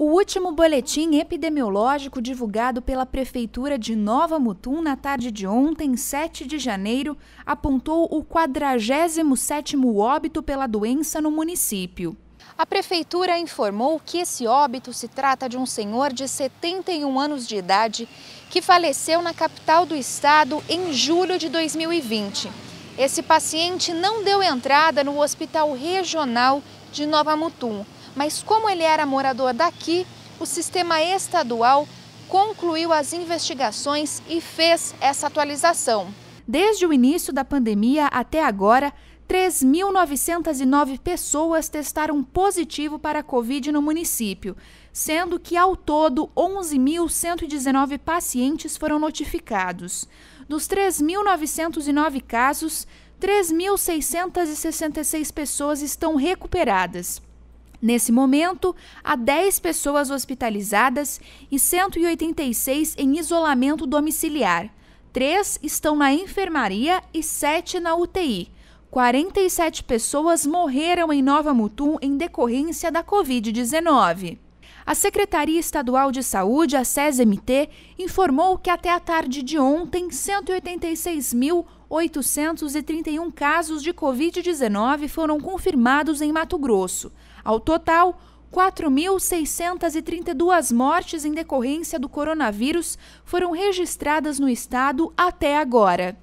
O último boletim epidemiológico divulgado pela Prefeitura de Nova Mutum na tarde de ontem, 7 de janeiro, apontou o 47º óbito pela doença no município. A prefeitura informou que esse óbito se trata de um senhor de 71 anos de idade que faleceu na capital do estado em julho de 2020. Esse paciente não deu entrada no Hospital Regional de Nova Mutum. Mas como ele era morador daqui, o sistema estadual concluiu as investigações e fez essa atualização. Desde o início da pandemia até agora, 3.909 pessoas testaram positivo para a Covid no município, sendo que ao todo 11.119 pacientes foram notificados. Dos 3.909 casos, 3.666 pessoas estão recuperadas. Nesse momento, há 10 pessoas hospitalizadas e 186 em isolamento domiciliar. Três estão na enfermaria e sete na UTI. 47 pessoas morreram em Nova Mutum em decorrência da Covid-19. A Secretaria Estadual de Saúde, a SESMT, informou que até a tarde de ontem, 186.831 casos de Covid-19 foram confirmados em Mato Grosso. Ao total, 4.632 mortes em decorrência do coronavírus foram registradas no estado até agora.